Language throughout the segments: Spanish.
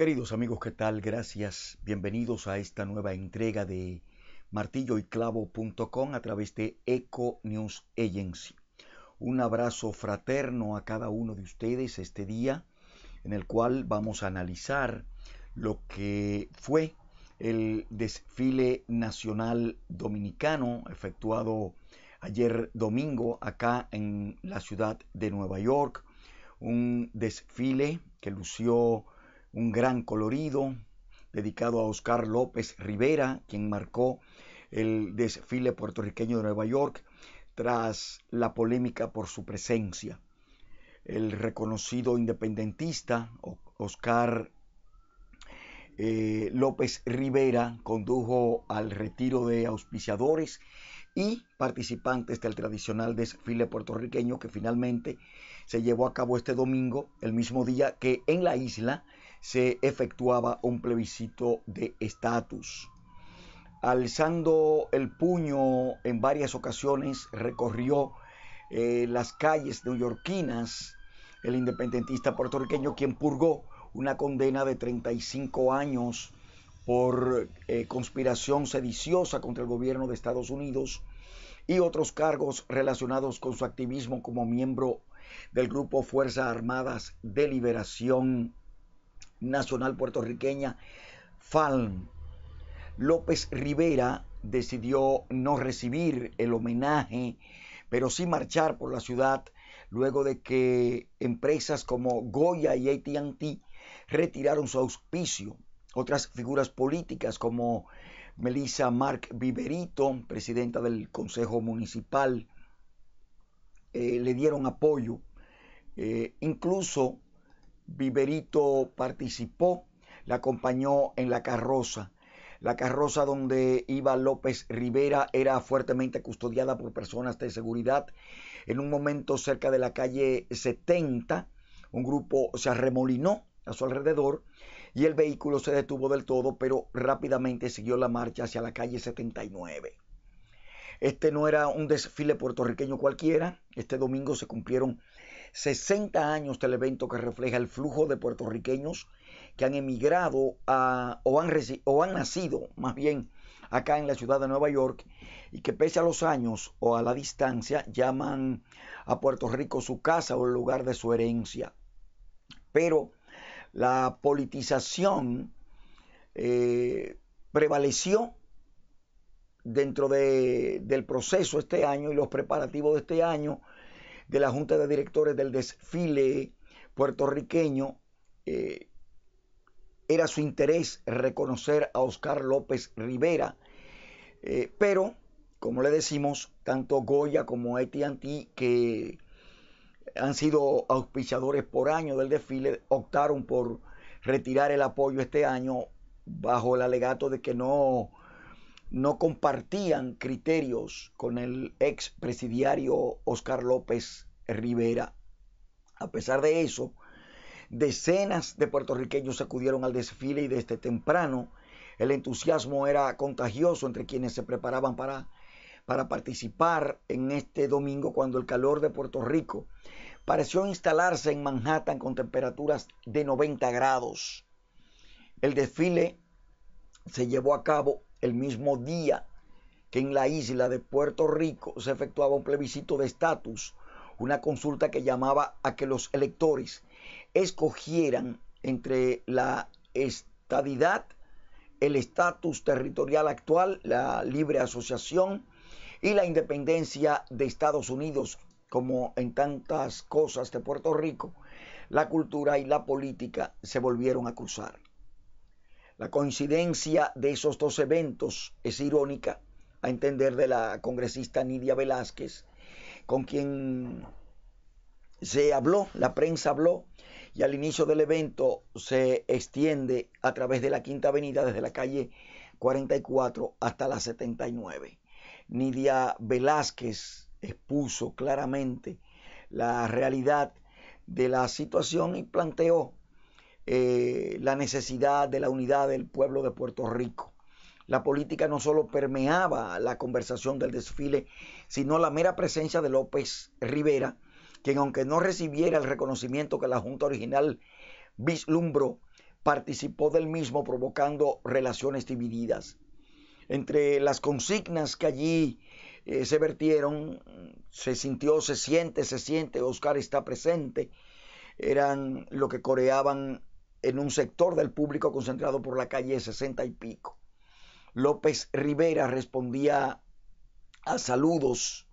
Queridos amigos, ¿qué tal? Gracias. Bienvenidos a esta nueva entrega de martilloyclavo.com a través de Eco News Agency. Un abrazo fraterno a cada uno de ustedes este día en el cual vamos a analizar lo que fue el desfile nacional dominicano efectuado ayer domingo acá en la ciudad de Nueva York. Un desfile que lució un gran colorido dedicado a Oscar López Rivera, quien marcó el desfile puertorriqueño de Nueva York tras la polémica por su presencia. El reconocido independentista Oscar eh, López Rivera condujo al retiro de auspiciadores y participantes del tradicional desfile puertorriqueño que finalmente se llevó a cabo este domingo, el mismo día que en la isla se efectuaba un plebiscito de estatus. Alzando el puño en varias ocasiones, recorrió eh, las calles neoyorquinas el independentista puertorriqueño, quien purgó una condena de 35 años por eh, conspiración sediciosa contra el gobierno de Estados Unidos y otros cargos relacionados con su activismo como miembro del grupo Fuerzas Armadas de Liberación nacional puertorriqueña FALM. López Rivera decidió no recibir el homenaje, pero sí marchar por la ciudad luego de que empresas como Goya y ATT retiraron su auspicio. Otras figuras políticas como Melissa Mark Viverito, presidenta del Consejo Municipal, eh, le dieron apoyo. Eh, incluso Viverito participó, la acompañó en la carroza. La carroza donde iba López Rivera era fuertemente custodiada por personas de seguridad. En un momento cerca de la calle 70, un grupo se arremolinó a su alrededor y el vehículo se detuvo del todo, pero rápidamente siguió la marcha hacia la calle 79. Este no era un desfile puertorriqueño cualquiera. Este domingo se cumplieron 60 años del evento que refleja el flujo de puertorriqueños que han emigrado o, han nacido más bien acá en la ciudad de Nueva York y que pese a los años o a la distancia llaman a Puerto Rico su casa o el lugar de su herencia. Pero la politización eh, prevaleció dentro del proceso este año y los preparativos de este año de la Junta de Directores del desfile puertorriqueño, eh, era su interés reconocer a Oscar López Rivera, eh, pero, como le decimos, tanto Goya como ATT, que han sido auspiciadores por año del desfile, optaron por retirar el apoyo este año bajo el alegato de que no no compartían criterios con el ex presidiario Oscar López Rivera. A pesar de eso, decenas de puertorriqueños acudieron al desfile y desde temprano el entusiasmo era contagioso entre quienes se preparaban para, para participar en este domingo cuando el calor de Puerto Rico pareció instalarse en Manhattan con temperaturas de 90 grados. El desfile se llevó a cabo el mismo día que en la isla de Puerto Rico se efectuaba un plebiscito de estatus, una consulta que llamaba a que los electores escogieran entre la estadidad, el estatus territorial actual, la libre asociación y la independencia de Estados Unidos, como en tantas cosas de Puerto Rico, la cultura y la política se volvieron a cruzar. La coincidencia de esos dos eventos es irónica, a entender de la congresista Nidia Velázquez, con quien se habló, la prensa habló, y al inicio del evento se extiende a través de la Quinta Avenida desde la calle 44 hasta la 79. Nidia Velázquez expuso claramente la realidad de la situación y planteó eh, la necesidad de la unidad del pueblo de Puerto Rico. La política no solo permeaba la conversación del desfile, sino la mera presencia de López Rivera, quien aunque no recibiera el reconocimiento que la Junta original vislumbró, participó del mismo provocando relaciones divididas. Entre las consignas que allí eh, se vertieron, se sintió, se siente, se siente, Oscar está presente, eran lo que coreaban en un sector del público concentrado por la calle 60 y pico. López Rivera respondía a saludos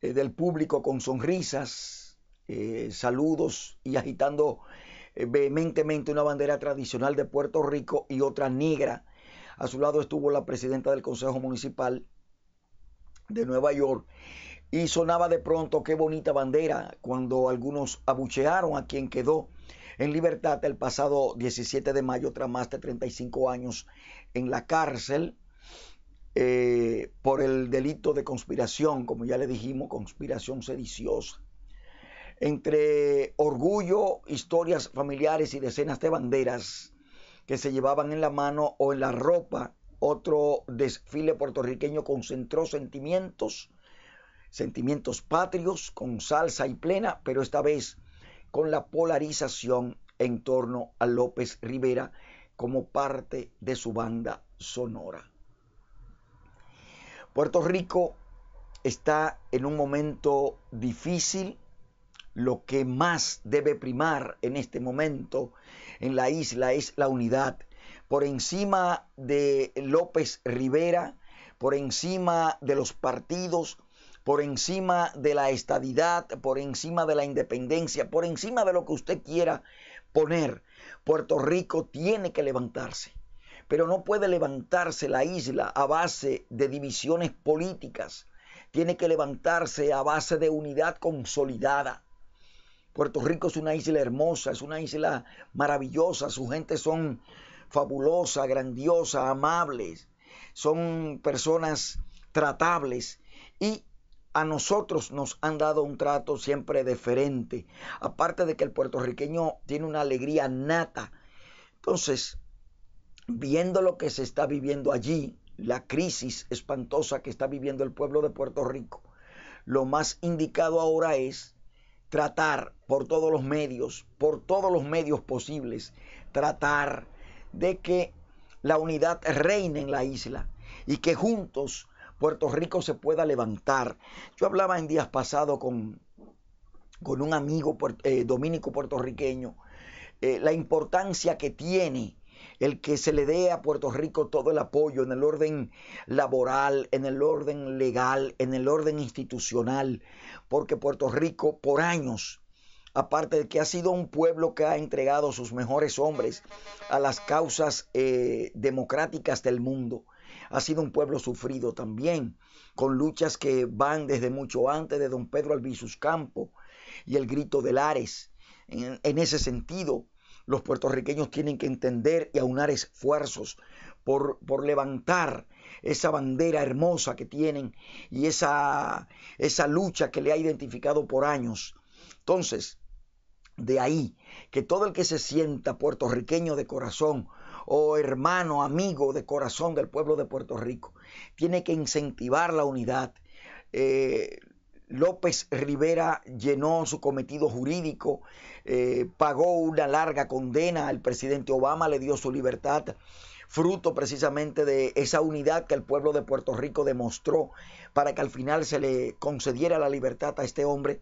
eh, del público con sonrisas, eh, saludos y agitando eh, vehementemente una bandera tradicional de Puerto Rico y otra negra. A su lado estuvo la presidenta del Consejo Municipal de Nueva York y sonaba de pronto qué bonita bandera cuando algunos abuchearon a quien quedó en libertad el pasado 17 de mayo tras más de 35 años en la cárcel eh, por el delito de conspiración, como ya le dijimos, conspiración sediciosa. Entre orgullo, historias familiares y decenas de banderas que se llevaban en la mano o en la ropa, otro desfile puertorriqueño concentró sentimientos, sentimientos patrios con salsa y plena, pero esta vez con la polarización en torno a López Rivera como parte de su banda sonora. Puerto Rico está en un momento difícil. Lo que más debe primar en este momento en la isla es la unidad. Por encima de López Rivera, por encima de los partidos, por encima de la estadidad, por encima de la independencia, por encima de lo que usted quiera poner. Puerto Rico tiene que levantarse, pero no puede levantarse la isla a base de divisiones políticas, tiene que levantarse a base de unidad consolidada. Puerto Rico es una isla hermosa, es una isla maravillosa, su gente son fabulosa, grandiosa, amables, son personas tratables y a nosotros nos han dado un trato siempre deferente. Aparte de que el puertorriqueño tiene una alegría nata. Entonces, viendo lo que se está viviendo allí, la crisis espantosa que está viviendo el pueblo de Puerto Rico, lo más indicado ahora es tratar por todos los medios, por todos los medios posibles, tratar de que la unidad reine en la isla y que juntos Puerto Rico se pueda levantar. Yo hablaba en días pasados con, con un amigo eh, dominico puertorriqueño eh, la importancia que tiene el que se le dé a Puerto Rico todo el apoyo en el orden laboral, en el orden legal, en el orden institucional, porque Puerto Rico por años, aparte de que ha sido un pueblo que ha entregado sus mejores hombres a las causas eh, democráticas del mundo, ha sido un pueblo sufrido también, con luchas que van desde mucho antes de don Pedro Albizus Campo y el grito de Lares. En, ese sentido, los puertorriqueños tienen que entender y aunar esfuerzos por, levantar esa bandera hermosa que tienen y esa, esa lucha que le ha identificado por años. Entonces, de ahí que todo el que se sienta puertorriqueño de corazón o oh, hermano, amigo de corazón del pueblo de Puerto Rico. Tiene que incentivar la unidad. Eh, López Rivera llenó su cometido jurídico, eh, pagó una larga condena, el presidente Obama le dio su libertad, fruto precisamente de esa unidad que el pueblo de Puerto Rico demostró para que al final se le concediera la libertad a este hombre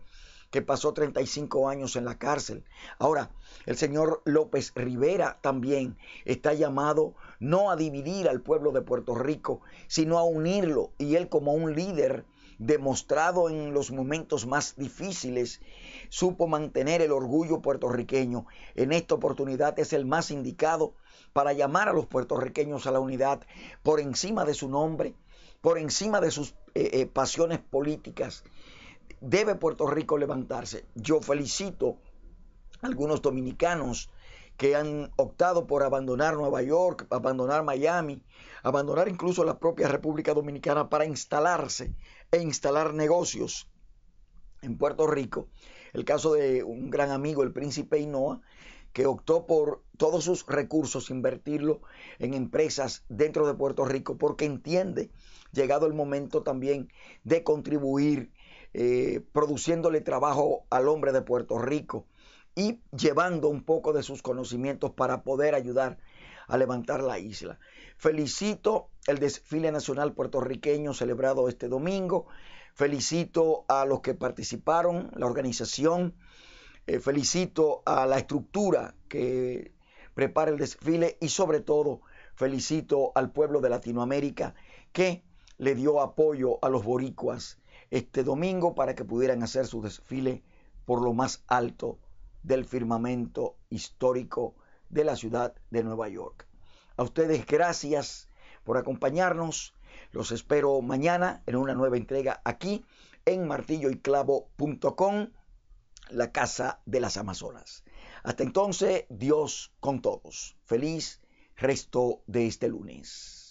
que pasó 35 años en la cárcel. Ahora, el señor López Rivera también está llamado no a dividir al pueblo de Puerto Rico, sino a unirlo. Y él como un líder demostrado en los momentos más difíciles, supo mantener el orgullo puertorriqueño. En esta oportunidad es el más indicado para llamar a los puertorriqueños a la unidad por encima de su nombre, por encima de sus eh, eh, pasiones políticas debe Puerto Rico levantarse. Yo felicito a algunos dominicanos que han optado por abandonar Nueva York, abandonar Miami, abandonar incluso la propia República Dominicana para instalarse e instalar negocios en Puerto Rico. El caso de un gran amigo, el príncipe Inoa, que optó por todos sus recursos invertirlo en empresas dentro de Puerto Rico porque entiende llegado el momento también de contribuir eh, produciéndole trabajo al hombre de Puerto Rico y llevando un poco de sus conocimientos para poder ayudar a levantar la isla. Felicito el desfile nacional puertorriqueño celebrado este domingo. Felicito a los que participaron, la organización. Eh, felicito a la estructura que prepara el desfile y sobre todo felicito al pueblo de Latinoamérica que le dio apoyo a los boricuas este domingo para que pudieran hacer su desfile por lo más alto del firmamento histórico de la ciudad de Nueva York. A ustedes gracias por acompañarnos. Los espero mañana en una nueva entrega aquí en martilloyclavo.com, la casa de las Amazonas. Hasta entonces, Dios con todos. Feliz resto de este lunes.